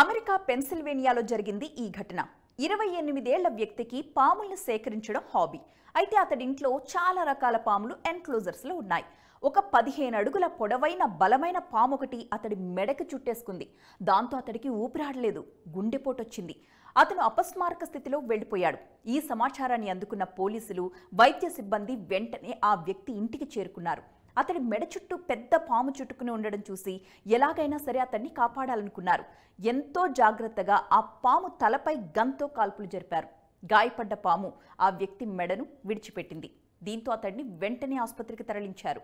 America పెన్సిల్వేనియాలో జరిగింది ఈ ఘటన ఇరవై ఎనిమిదేళ్ల వ్యక్తికి పాములను సేకరించడం హాబీ అయితే అతడింట్లో చాలా రకాల పాములు ఎన్క్లోజర్స్లో ఉన్నాయి ఒక పదిహేను అడుగుల పొడవైన బలమైన పాము ఒకటి అతడి మెడకు చుట్టేసుకుంది దాంతో అతడికి ఊపిరాడలేదు గుండెపోటొచ్చింది అతను అపస్మారక స్థితిలో వెళ్ళిపోయాడు ఈ సమాచారాన్ని అందుకున్న పోలీసులు వైద్య సిబ్బంది వెంటనే ఆ వ్యక్తి ఇంటికి చేరుకున్నారు అతడి మెడ చుట్టూ పెద్ద పాము చుట్టుకుని ఉండడం చూసి ఎలాగైనా సరే అతన్ని కాపాడాలనుకున్నారు ఎంతో జాగ్రత్తగా ఆ పాము తలపై గంతో కాల్పులు జరిపారు గాయపడ్డ పాము ఆ వ్యక్తి మెడను విడిచిపెట్టింది దీంతో అతడిని వెంటనే ఆసుపత్రికి తరలించారు